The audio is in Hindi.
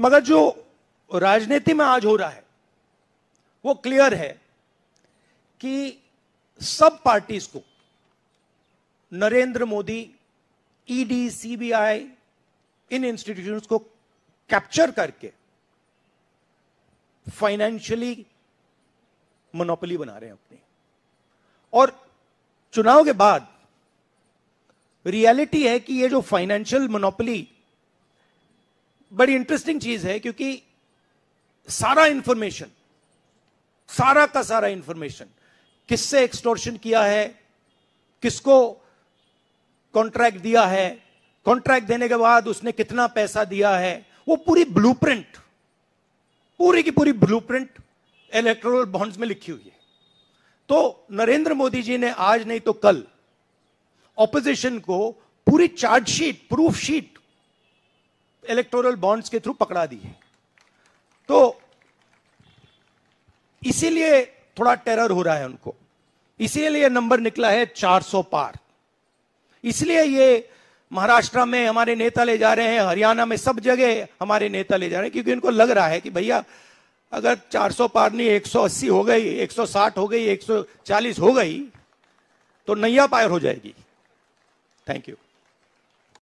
मगर जो राजनीति में आज हो रहा है वो क्लियर है कि सब पार्टीज को Narendra Modi ED e CBI इन इंस्टीट्यूशंस को कैप्चर करके फाइनेंशियली मोनोपोली बना रहे हैं अपनी और चुनाव के बाद रियलिटी है कि ये जो फाइनेंशियल मोनोपोली बड़ी इंटरेस्टिंग चीज है क्योंकि सारा इंफॉर्मेशन सारा का सारा इंफॉर्मेशन किससे एक्सटोर्शन किया है किसको कॉन्ट्रैक्ट दिया है कॉन्ट्रैक्ट देने के बाद उसने कितना पैसा दिया है वो पूरी ब्लूप्रिंट पूरी की पूरी ब्लूप्रिंट इलेक्ट्रोल बॉन्ड्स में लिखी हुई है तो नरेंद्र मोदी जी ने आज नहीं तो कल ऑपोजिशन को पूरी chargesheet proof sheet electoral bonds के थ्रू पकड़ा दी है तो इसीलिए थोड़ा टेरर हो रहा है उनको इसीलिए नंबर निकला है 400 पार इसलिए ये महाराष्ट्र में हमारे नेता ले जा रहे हैं हरियाणा में सब जगह हमारे नेता ले जा रहे हैं क्योंकि इनको लग रहा है कि भैया अगर 400 पार नहीं 180 हो गई 160 हो गई 140 हो गई तो नैया पायर हो जाएगी थैंक यू